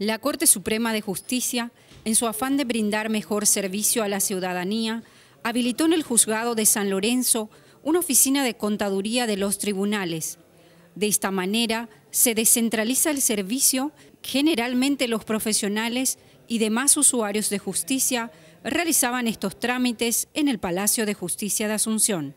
La Corte Suprema de Justicia, en su afán de brindar mejor servicio a la ciudadanía, habilitó en el juzgado de San Lorenzo una oficina de contaduría de los tribunales. De esta manera se descentraliza el servicio, generalmente los profesionales y demás usuarios de justicia realizaban estos trámites en el Palacio de Justicia de Asunción.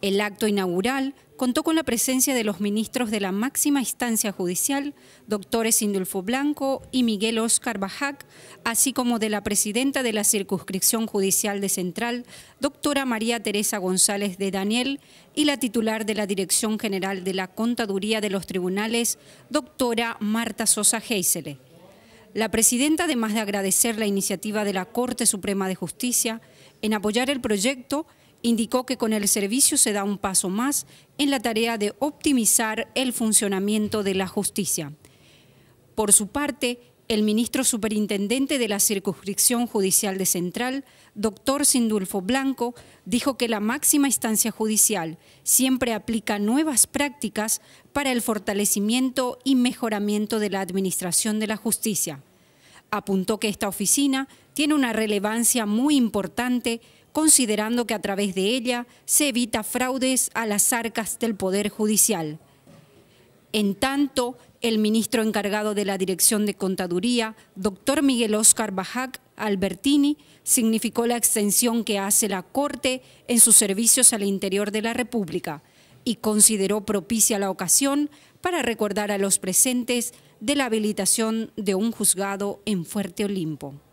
El acto inaugural contó con la presencia de los ministros de la máxima instancia judicial, doctores Indulfo Blanco y Miguel Oscar Bajac, así como de la presidenta de la circunscripción judicial de Central, doctora María Teresa González de Daniel, y la titular de la Dirección General de la Contaduría de los Tribunales, doctora Marta Sosa Heisele. La presidenta, además de agradecer la iniciativa de la Corte Suprema de Justicia en apoyar el proyecto, Indicó que con el servicio se da un paso más en la tarea de optimizar el funcionamiento de la justicia. Por su parte, el ministro superintendente de la circunscripción judicial de Central, doctor Sindulfo Blanco, dijo que la máxima instancia judicial siempre aplica nuevas prácticas para el fortalecimiento y mejoramiento de la administración de la justicia. Apuntó que esta oficina tiene una relevancia muy importante considerando que a través de ella se evita fraudes a las arcas del Poder Judicial. En tanto, el ministro encargado de la Dirección de Contaduría, doctor Miguel Oscar Bajac Albertini, significó la extensión que hace la Corte en sus servicios al interior de la República y consideró propicia la ocasión para recordar a los presentes de la habilitación de un juzgado en Fuerte Olimpo.